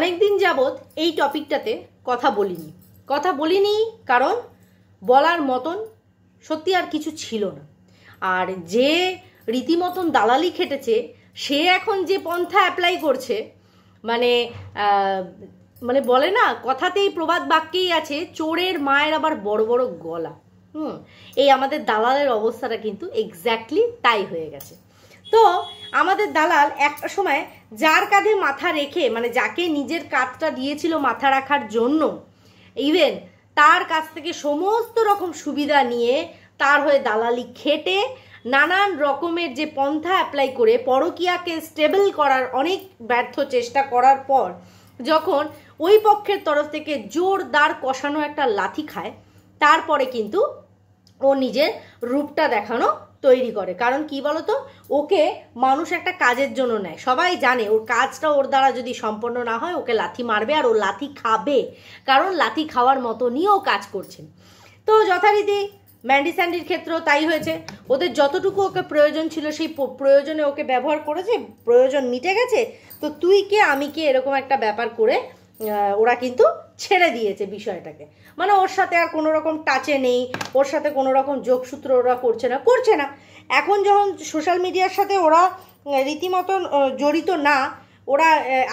অনেকদিন যাবৎ এই টপিকটাতে কথা বলিনি কথা বলিনি কারণ বলার মতন সত্যি আর কিছু ছিল না আর যে রীতিমতন দালালি খেটেছে সে এখন যে পন্থা অ্যাপ্লাই করছে মানে মানে বলে না কথাতেই প্রবাদ বাক্যেই আছে চোরের মায়ের আবার বড় বড় গলা হুম এই আমাদের দালালের অবস্থাটা কিন্তু এক্স্যাক্টলি তাই হয়ে গেছে তো আমাদের দালাল একটা সময় যার কাঁধে মাথা রেখে মানে যাকে নিজের কাঁধটা দিয়েছিল মাথা রাখার জন্য ইভেন তার কাছ থেকে সমস্ত রকম সুবিধা নিয়ে তার হয়ে দালালি খেটে নানান রকমের যে পন্থা অ্যাপ্লাই করে পরকিয়াকে স্টেবল করার অনেক ব্যর্থ চেষ্টা করার পর যখন ওই পক্ষের তরফ থেকে জোরদার কষানো একটা লাথি খায় তারপরে কিন্তু ও নিজের রূপটা দেখানো তৈরি করে কারণ কি বলতো ওকে মানুষ একটা কাজের জন্য নেয় সবাই জানে ওর কাজটা ওর দ্বারা যদি সম্পন্ন না হয় ওকে লাথি মারবে আর ও লাথি খাবে কারণ লাথি খাওয়ার মতো নিয়ে ও কাজ করছে তো যথারীতি ম্যান্ডি স্যান্ডির ক্ষেত্রেও তাই হয়েছে ওদের যতটুকু ওকে প্রয়োজন ছিল সেই প্রয়োজনে ওকে ব্যবহার করেছে প্রয়োজন মিটে গেছে তো তুই কে আমি কে এরকম একটা ব্যাপার করে ওরা কিন্তু ছেড়ে দিয়েছে বিষয়টাকে মানে ওর সাথে আর কোনো রকম টাচে নেই ওর সাথে কোনো রকম যোগসূত্র ওরা করছে না করছে না এখন যখন সোশ্যাল মিডিয়ার সাথে ওরা রীতিমতো জড়িত না ওরা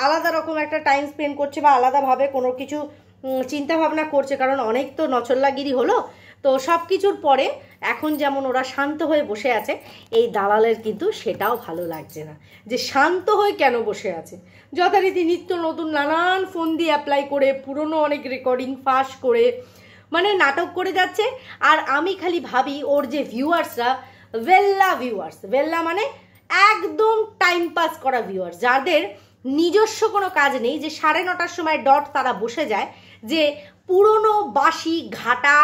আলাদা রকম একটা টাইম স্পেন্ড করছে বা আলাদাভাবে কোনো কিছু চিন্তাভাবনা করছে কারণ অনেক তো নচল্লাগিরি হলো তো সব কিছুর পরে এখন যেমন ওরা শান্ত হয়ে বসে আছে এই দালালের কিন্তু সেটাও ভালো লাগছে না যে শান্ত হয়ে কেন বসে আছে যথারীতি নিত্য নতুন নানান ফোন দিয়ে অ্যাপ্লাই করে পুরনো অনেক রেকর্ডিং ফাঁস করে মানে নাটক করে যাচ্ছে আর আমি খালি ভাবি ওর যে ভিউয়ার্সরা ভেল্লা ভিউয়ার্স ভেল্লা মানে একদম টাইম পাস করা ভিউয়ার্স যাদের নিজস্ব কোনো কাজ নেই যে সাড়ে নটার সময় ডট তারা বসে যায় যে পুরনো বাসি ঘাটা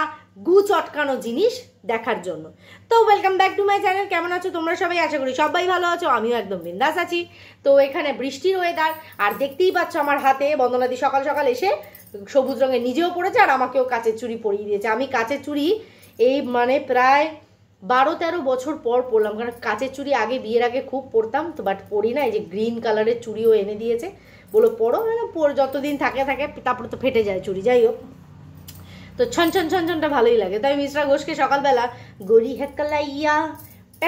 গু চটকানো জিনিস দেখার জন্য তো welcome back to my channel কেমন আছো তোমরা সবাই আশা করি সবাই ভালো আছো আমিও একদম বিন্দাস আছি তো এখানে বৃষ্টির ওয়েদার আর দেখতেই পাচ্ছ আমার হাতে বন্দনাদি সকাল সকাল এসে সবুজ রঙে নিজেও পড়েছে আর আমাকেও কাচের চুড়ি পরিয়ে দিয়েছে আমি কাচের চুড়ি এই মানে প্রায় বারো তেরো বছর পর পরলাম কারণ কাচের চুড়ি আগে বিয়ের আগে খুব পরতাম তো বাট পরি না এই যে গ্রিন কালারের চুড়িও এনে দিয়েছে বলো পরো মানে পর যতদিন থাকে থাকে তারপরে তো ফেটে যায় চুড়ি যাই হোক তো ছন ছনটা ভালোই লাগে তাই মিশ্রা ঘোষকে সকালবেলা গড়ি হেকালাইয়া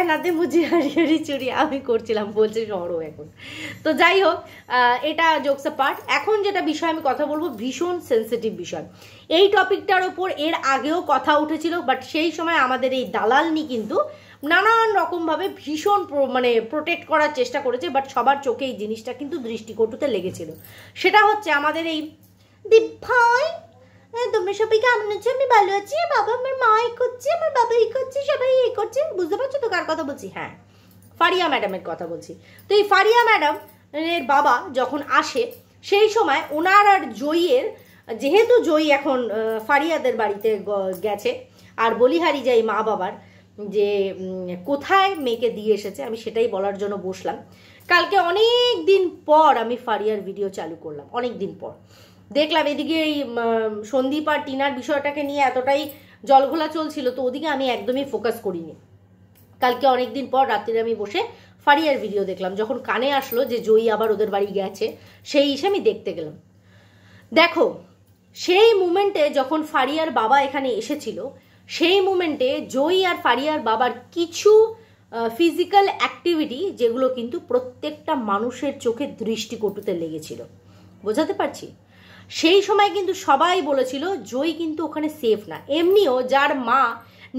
এনাতে মুজি হারি হারি চুরি আমি করছিলাম বলছে সরো এখন তো যাই হোক এটা জোকস পার্ট এখন যেটা বিষয় আমি কথা বলবো ভীষণ সেন্সিটিভ বিষয় এই টপিকটার ওপর এর আগেও কথা উঠেছিল বাট সেই সময় আমাদের এই দালালনি কিন্তু নানান রকমভাবে ভীষণ মানে প্রোটেক্ট করার চেষ্টা করেছে বাট সবার চোখে এই জিনিসটা কিন্তু দৃষ্টিকটুতে লেগেছিল সেটা হচ্ছে আমাদের এই দিভাই সবাই কেমন আছে আমি ভালো আছি বাবা আমার মা এই করছে আমার বাবা এই করছে সবাই এই করছে বুঝতে পারছো তো কার কথা বলছি হ্যাঁ ফারিয়া ম্যাডামের কথা বলছি তো এই ফারিয়া ম্যাডাম এর বাবা যখন আসে সেই সময় ওনার আর জয়ীর যেহেতু জয়ী এখন ফারিয়াদের বাড়িতে গেছে আর বলিহারি যাই মা বাবার যে কোথায় মেয়েকে দিয়ে এসেছে আমি সেটাই বলার জন্য বসলাম কালকে অনেক দিন পর আমি ফারিয়ার ভিডিও চালু করলাম অনেক দিন পর দেখলাম এদিকে এই সন্দীপ আর টিনার বিষয়টাকে নিয়ে এতটাই জলঘোলা চলছিল তো ওদিকে আমি একদমই ফোকাস করিনি কালকে অনেকদিন পর রাত্রে আমি বসে ফারিয়ার ভিডিও দেখলাম যখন কানে আসলো যে জয়ী আবার ওদের বাড়ি গেছে সেই হিসেবে আমি দেখতে গেলাম দেখো সেই মুমেন্টে যখন ফারিয়ার বাবা এখানে এসেছিল সেই মুমেন্টে জয়ী আর ফারিয়ার বাবার কিছু ফিজিক্যাল অ্যাক্টিভিটি যেগুলো কিন্তু প্রত্যেকটা মানুষের চোখে দৃষ্টিকটুতে লেগেছিল বোঝাতে পারছি সেই সময় কিন্তু সবাই বলেছিল জয়ী কিন্তু ওখানে সেফ না এমনিও যার মা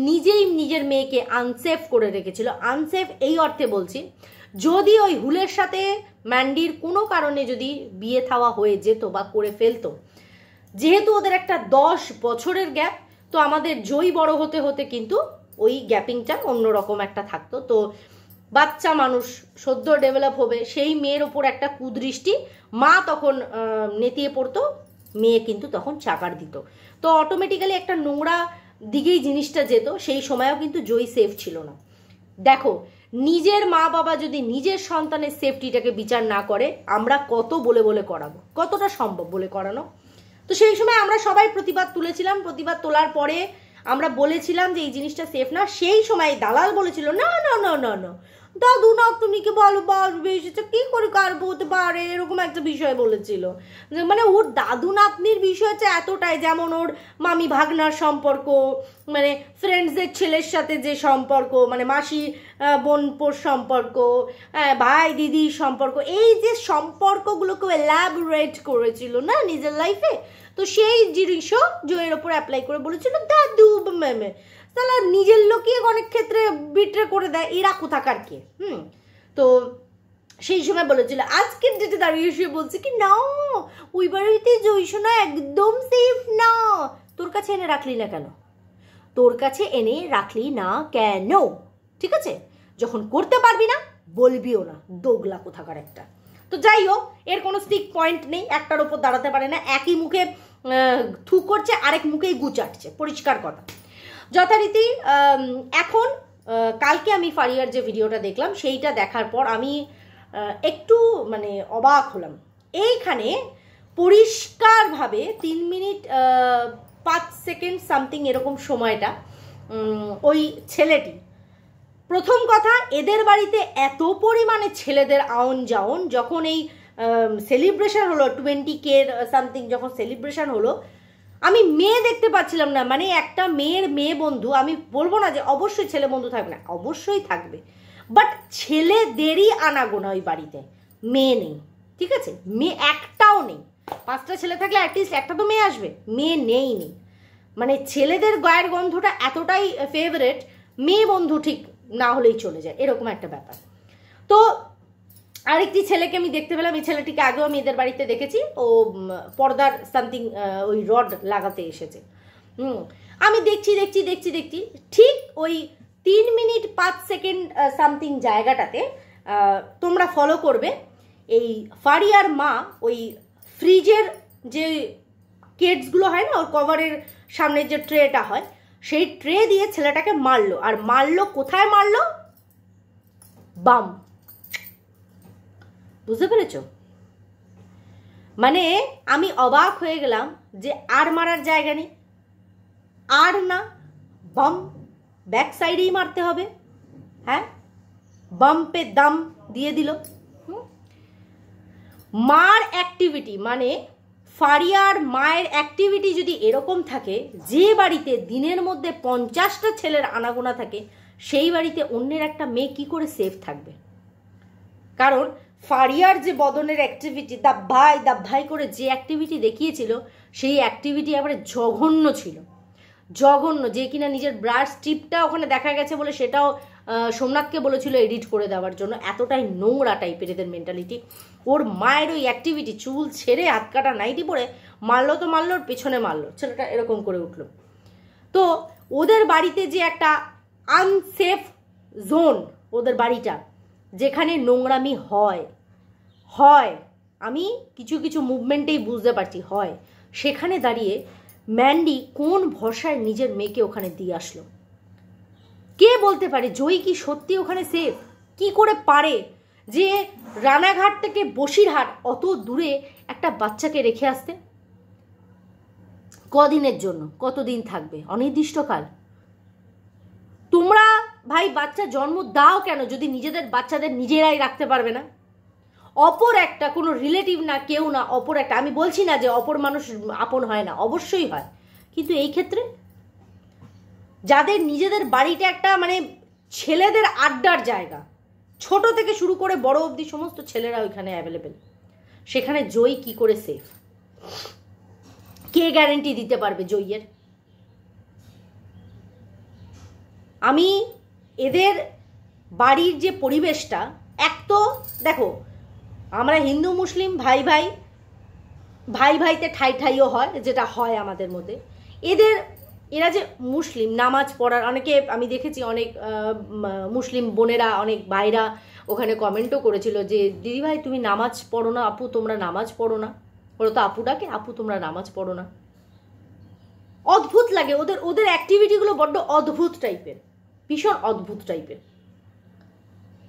নিজেই নিজের মেয়েকে আনসেফ করে রেখেছিল আনসেফ এই অর্থে বলছি যদি ওই হুলের সাথে ম্যান্ডির কোনো কারণে যদি বিয়ে থাওয়া হয়ে যেত বা করে ফেলতো যেহেতু ওদের একটা দশ বছরের গ্যাপ তো আমাদের জয়ী বড় হতে হতে কিন্তু ওই গ্যাপিংটা অন্যরকম একটা থাকতো তো বাচ্চা মানুষ সদ্য ডেভেলপ হবে সেই মেয়ের ওপর একটা কুদৃষ্টি মা তখন নেতিয়ে পড়তো মেয়ে কিন্তু তখন চাকার দিত তো অটোমেটিক্যালি একটা নোংরা দিকেই জিনিসটা যেত সেই সময়ও কিন্তু জয়ী সেফ ছিল না দেখো নিজের মা বাবা যদি নিজের সন্তানের সেফটিটাকে বিচার না করে আমরা কত বলে বলে করাবো কতটা সম্ভব বলে করানো তো সেই সময় আমরা সবাই প্রতিবাদ তুলেছিলাম প্রতিবাদ তোলার পরে আমরা বলেছিলাম যে এই জিনিসটা সেফ না সেই সময় দালাল বলেছিল না না না না না দাদু বাসবে ভালোবাসবেসেছে কী করে কার হতে পারে এরকম একটা বিষয় বলেছিল মানে ওর দাদু নাতনির বিষয় হচ্ছে এতটাই যেমন ওর মামি ভাগনার সম্পর্ক মানে ফ্রেন্ডসদের ছেলের সাথে যে সম্পর্ক মানে মাসি বোনপোর সম্পর্ক হ্যাঁ, ভাই দিদির সম্পর্ক এই যে সম্পর্কগুলোকে ল্যাবরেট করেছিল না নিজের লাইফে তো সেই জিনিসও জয়ের ওপর অ্যাপ্লাই করে বলেছিল দাদু ম্যামে তাহলে নিজের লোকই অনেক ক্ষেত্রে বিট্রে করে দেয় এরা কোথাকার কে হুম তো সেই সময় বলেছিল আজকের ডেটে দাঁড়িয়ে শুয়ে বলছে কি না ওই বাড়িতে না একদম সেফ না তোর কাছে এনে রাখলি না কেন তোর কাছে এনে রাখলি না কেন ঠিক আছে যখন করতে পারবি না বলবিও না দোগলা কোথাকার একটা তো যাই হোক এর কোনো স্টিক পয়েন্ট নেই একটার ওপর দাঁড়াতে পারে না একই মুখে থু করছে আরেক মুখেই গুচাটছে পরিষ্কার কথা যথারীতি এখন কালকে আমি ফারিয়ার যে ভিডিওটা দেখলাম সেইটা দেখার পর আমি একটু মানে অবাক হলাম এইখানে পরিষ্কারভাবে তিন মিনিট পাঁচ সেকেন্ড সামথিং এরকম সময়টা ওই ছেলেটি প্রথম কথা এদের বাড়িতে এত পরিমাণে ছেলেদের আউন যাওন যখন এই সেলিব্রেশন হলো টোয়েন্টি কের সামথিং যখন সেলিব্রেশন হলো আমি মেয়ে দেখতে পাচ্ছিলাম না মানে একটা মেয়ের মেয়ে বন্ধু আমি বলবো না যে অবশ্যই ছেলে বন্ধু থাকবে না অবশ্যই থাকবে বাট ছেলেদেরই আনাগোনা ওই বাড়িতে মেয়ে নেই ঠিক আছে মেয়ে একটাও নেই পাঁচটা ছেলে থাকলে অ্যাটলিস্ট একটা তো মেয়ে আসবে মেয়ে নেই নেই মানে ছেলেদের গায়ের গন্ধটা এতটাই ফেভারেট মেয়ে বন্ধু ঠিক না হলেই চলে যায় এরকম একটা ব্যাপার তো আরেকটি ছেলেকে আমি দেখতে পেলাম এই ছেলেটিকে আগেও আমি এদের বাড়িতে দেখেছি ও পর্দার সামথিং ওই রড লাগাতে এসেছে হুম আমি দেখছি দেখছি দেখছি দেখছি ঠিক ওই তিন মিনিট পাঁচ সেকেন্ড সামথিং জায়গাটাতে তোমরা ফলো করবে এই ফারিয়ার মা ওই ফ্রিজের যে কেটসগুলো হয় না ওর কভারের সামনের যে ট্রেটা হয় সেই ট্রে দিয়ে ছেলেটাকে মারলো আর মারলো কোথায় মারলো বাম বুঝতে পেরেছো মানে আমি অবাক হয়ে গেলাম যে আর মারার জায়গা নেই আর না বাম ব্যাক সাইডেই মারতে হবে হ্যাঁ বাম্পে দাম দিয়ে দিল মার অ্যাক্টিভিটি মানে ফারিয়ার মায়ের অ্যাক্টিভিটি যদি এরকম থাকে যে বাড়িতে দিনের মধ্যে পঞ্চাশটা ছেলের আনাগোনা থাকে সেই বাড়িতে অন্যের একটা মেয়ে কি করে সেফ থাকবে কারণ ফারিয়ার যে বদনের অ্যাক্টিভিটি দা ভাই দা ভাই করে যে অ্যাক্টিভিটি দেখিয়েছিল সেই অ্যাক্টিভিটি আবার জঘন্য ছিল জঘন্য যে কিনা নিজের ব্রাশ টিপটা ওখানে দেখা গেছে বলে সেটাও সোমনাথকে বলেছিল এডিট করে দেওয়ার জন্য এতটাই নোংরা টাইপের এদের মেন্টালিটি ওর মায়ের ওই অ্যাক্টিভিটি চুল ছেড়ে হাত কাটা নাইটি পরে মারলো তো মারলো ওর পেছনে মারলো ছেলেটা এরকম করে উঠলো তো ওদের বাড়িতে যে একটা আনসেফ জোন ওদের বাড়িটা যেখানে নোংরামি হয় হয় আমি কিছু কিছু মুভমেন্টেই বুঝতে পারছি হয় সেখানে দাঁড়িয়ে ম্যান্ডি কোন ভরসায় নিজের মেয়েকে ওখানে দিয়ে আসলো কে বলতে পারে জয়ী কি সত্যি ওখানে সেফ কি করে পারে যে রানাঘাট থেকে বসিরহাট অত দূরে একটা বাচ্চাকে রেখে আসতে কদিনের জন্য কতদিন থাকবে অনির্দিষ্টকাল তোমরা ভাই বাচ্চা জন্ম দাও কেন যদি নিজেদের বাচ্চাদের নিজেরাই রাখতে পারবে না অপর একটা কোনো রিলেটিভ না কেউ না অপর একটা আমি বলছি না যে অপর মানুষ আপন হয় না অবশ্যই হয় কিন্তু এই ক্ষেত্রে যাদের নিজেদের বাড়িটা একটা মানে ছেলেদের আড্ডার জায়গা ছোট থেকে শুরু করে বড় অবধি সমস্ত ছেলেরা ওইখানে অ্যাভেলেবেল সেখানে জয় কি করে সেফ কে গ্যারেন্টি দিতে পারবে জয়ের আমি এদের বাড়ির যে পরিবেশটা এক তো দেখো আমরা হিন্দু মুসলিম ভাই ভাই ভাই ভাইতে ঠাই ঠাইও হয় যেটা হয় আমাদের মধ্যে এদের এরা যে মুসলিম নামাজ পড়ার অনেকে আমি দেখেছি অনেক মুসলিম বোনেরা অনেক ভাইরা ওখানে কমেন্টও করেছিল যে দিদি ভাই তুমি নামাজ পড়ো না আপু তোমরা নামাজ পড়ো না ওরা তো আপু ডাকে আপু তোমরা নামাজ পড়ো না অদ্ভুত লাগে ওদের ওদের অ্যাক্টিভিটিগুলো বড্ড অদ্ভুত টাইপের ভীষণ অদ্ভুত টাইপের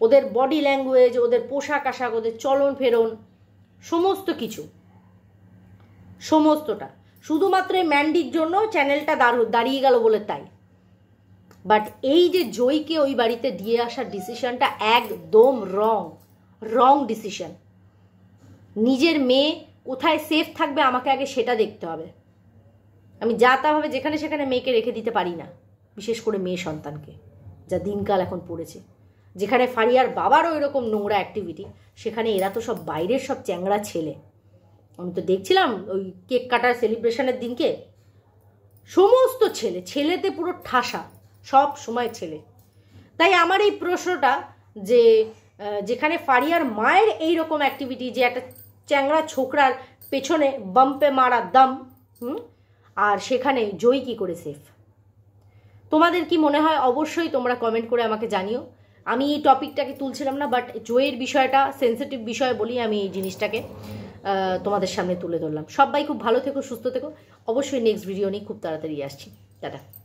ওদের বডি ল্যাঙ্গুয়েজ ওদের পোশাক আশাক ওদের চলন ফেরন সমস্ত কিছু সমস্তটা শুধুমাত্র এই ম্যান্ডির জন্য চ্যানেলটা দাঁড় দাঁড়িয়ে গেল বলে তাই বাট এই যে জয়কে ওই বাড়িতে দিয়ে আসার ডিসিশনটা একদম রং রং ডিসিশন নিজের মেয়ে কোথায় সেফ থাকবে আমাকে আগে সেটা দেখতে হবে আমি যা তাভাবে যেখানে সেখানে মেয়েকে রেখে দিতে পারি না বিশেষ করে মেয়ে সন্তানকে যা দিনকাল এখন পড়েছে যেখানে ফারিয়ার বাবারও এরকম নোংরা অ্যাক্টিভিটি সেখানে এরা তো সব বাইরের সব চ্যাংড়া ছেলে আমি তো দেখছিলাম ওই কেক কাটার সেলিব্রেশনের দিনকে সমস্ত ছেলে ছেলেতে পুরো ঠাসা সব সময় ছেলে তাই আমার এই প্রশ্নটা যে যেখানে ফারিয়ার মায়ের এই রকম অ্যাক্টিভিটি যে একটা চ্যাংড়া ছোকরার পেছনে বাম্পে মারা দম হুম আর সেখানে জয় কী করে সেফ তোমাদের কি মনে হয় অবশ্যই তোমরা কমেন্ট করে আমাকে জানিও আমি এই টপিকটাকে তুলছিলাম না বাট জয়ের বিষয়টা সেন্সিটিভ বিষয় বলি আমি এই জিনিসটাকে তোমাদের সামনে তুলে ধরলাম সবাই খুব ভালো থেকো সুস্থ থেকো অবশ্যই নেক্সট ভিডিও নিয়ে খুব তাড়াতাড়ি আসছি টাটা